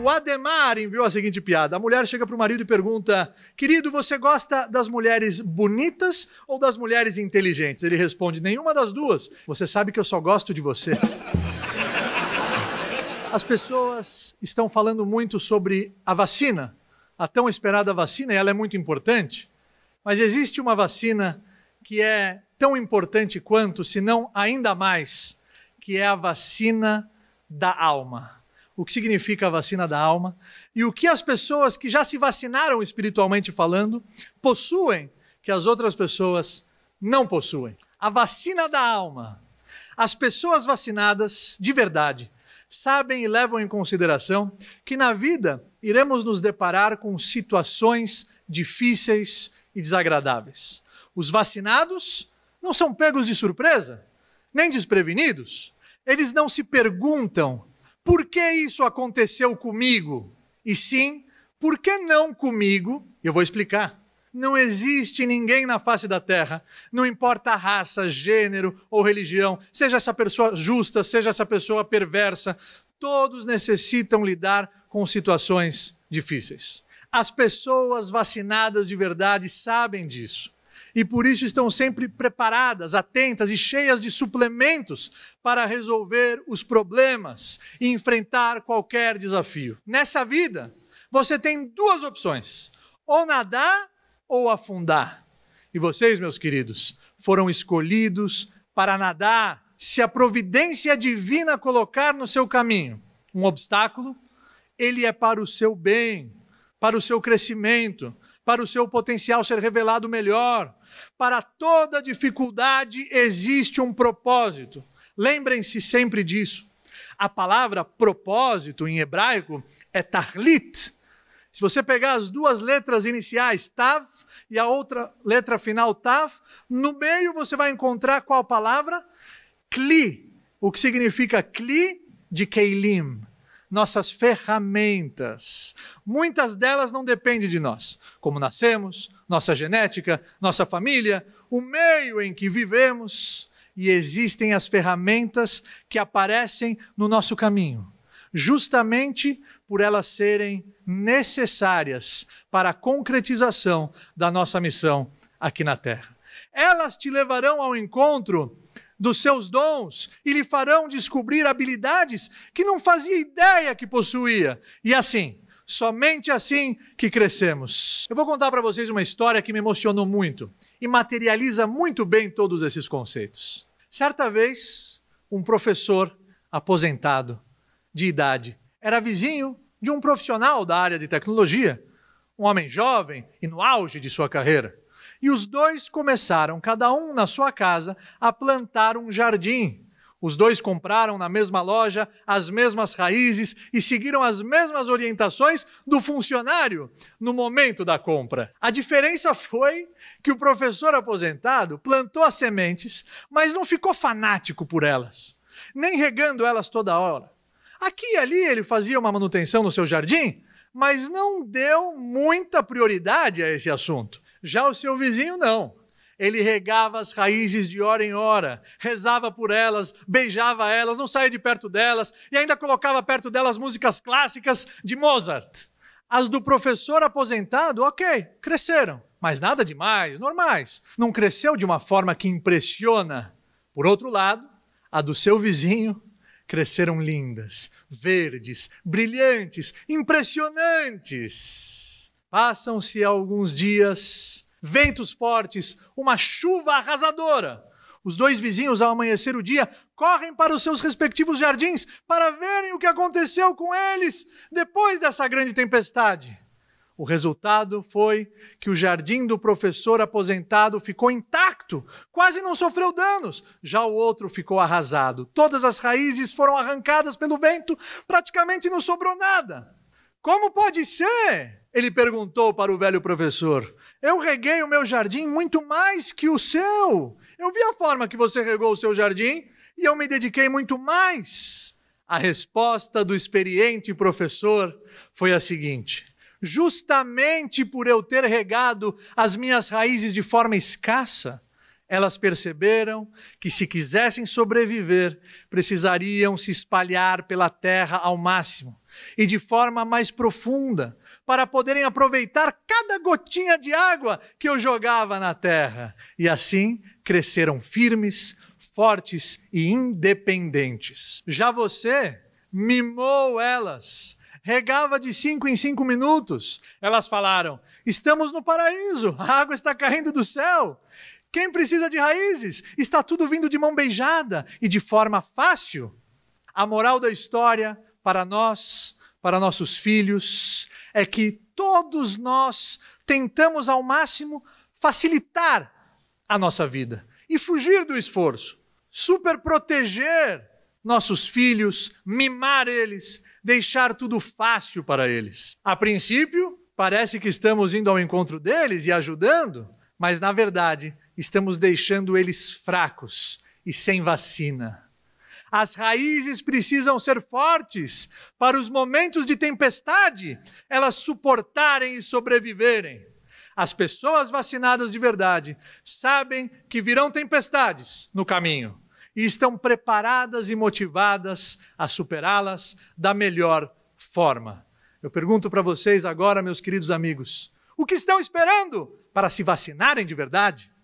O Ademar enviou a seguinte piada: a mulher chega para o marido e pergunta, querido, você gosta das mulheres bonitas ou das mulheres inteligentes? Ele responde, nenhuma das duas. Você sabe que eu só gosto de você. As pessoas estão falando muito sobre a vacina, a tão esperada vacina, e ela é muito importante. Mas existe uma vacina que é tão importante quanto, se não ainda mais, que é a vacina da alma o que significa a vacina da alma e o que as pessoas que já se vacinaram espiritualmente falando possuem que as outras pessoas não possuem. A vacina da alma. As pessoas vacinadas de verdade sabem e levam em consideração que na vida iremos nos deparar com situações difíceis e desagradáveis. Os vacinados não são pegos de surpresa, nem desprevenidos. Eles não se perguntam por que isso aconteceu comigo? E sim, por que não comigo? Eu vou explicar. Não existe ninguém na face da terra, não importa a raça, gênero ou religião, seja essa pessoa justa, seja essa pessoa perversa, todos necessitam lidar com situações difíceis. As pessoas vacinadas de verdade sabem disso e por isso estão sempre preparadas, atentas e cheias de suplementos para resolver os problemas e enfrentar qualquer desafio. Nessa vida, você tem duas opções: ou nadar ou afundar. E vocês, meus queridos, foram escolhidos para nadar se a providência divina colocar no seu caminho um obstáculo, ele é para o seu bem, para o seu crescimento, para o seu potencial ser revelado melhor. Para toda dificuldade existe um propósito. Lembrem-se sempre disso. A palavra propósito em hebraico é tarlit. Se você pegar as duas letras iniciais, tav, e a outra letra final, tav, no meio você vai encontrar qual palavra? Kli, o que significa kli de keilim, nossas ferramentas. Muitas delas não dependem de nós, como nascemos, nossa genética, nossa família, o meio em que vivemos, e existem as ferramentas que aparecem no nosso caminho, justamente por elas serem necessárias para a concretização da nossa missão aqui na Terra. Elas te levarão ao encontro dos seus dons e lhe farão descobrir habilidades que não fazia ideia que possuía. E assim, somente assim que crescemos. Eu vou contar para vocês uma história que me emocionou muito e materializa muito bem todos esses conceitos. Certa vez, um professor aposentado de idade era vizinho de um profissional da área de tecnologia, um homem jovem e no auge de sua carreira. E os dois começaram, cada um na sua casa, a plantar um jardim. Os dois compraram na mesma loja as mesmas raízes e seguiram as mesmas orientações do funcionário no momento da compra. A diferença foi que o professor aposentado plantou as sementes, mas não ficou fanático por elas, nem regando elas toda hora. Aqui e ali ele fazia uma manutenção no seu jardim, mas não deu muita prioridade a esse assunto. Já o seu vizinho não. Ele regava as raízes de hora em hora, rezava por elas, beijava elas, não saía de perto delas e ainda colocava perto delas músicas clássicas de Mozart. As do professor aposentado, ok, cresceram, mas nada demais, normais. Não cresceu de uma forma que impressiona. Por outro lado, a do seu vizinho cresceram lindas, verdes, brilhantes, impressionantes. Passam-se alguns dias, ventos fortes, uma chuva arrasadora. Os dois vizinhos, ao amanhecer o dia, correm para os seus respectivos jardins para verem o que aconteceu com eles depois dessa grande tempestade. O resultado foi que o jardim do professor aposentado ficou intacto, quase não sofreu danos. Já o outro ficou arrasado. Todas as raízes foram arrancadas pelo vento, praticamente não sobrou nada. Como pode ser? Ele perguntou para o velho professor: Eu reguei o meu jardim muito mais que o seu. Eu vi a forma que você regou o seu jardim e eu me dediquei muito mais. A resposta do experiente professor foi a seguinte: Justamente por eu ter regado as minhas raízes de forma escassa, elas perceberam que, se quisessem sobreviver, precisariam se espalhar pela terra ao máximo e de forma mais profunda, para poderem aproveitar cada gotinha de água que eu jogava na terra. E assim cresceram firmes, fortes e independentes. Já você mimou elas, regava de cinco em cinco minutos. Elas falaram: Estamos no paraíso, a água está caindo do céu. Quem precisa de raízes? Está tudo vindo de mão beijada e de forma fácil. A moral da história para nós, para nossos filhos, é que todos nós tentamos ao máximo facilitar a nossa vida e fugir do esforço, superproteger nossos filhos, mimar eles, deixar tudo fácil para eles. A princípio, parece que estamos indo ao encontro deles e ajudando, mas na verdade, estamos deixando eles fracos e sem vacina. As raízes precisam ser fortes para os momentos de tempestade elas suportarem e sobreviverem. As pessoas vacinadas de verdade sabem que virão tempestades no caminho e estão preparadas e motivadas a superá-las da melhor forma. Eu pergunto para vocês agora, meus queridos amigos, o que estão esperando para se vacinarem de verdade?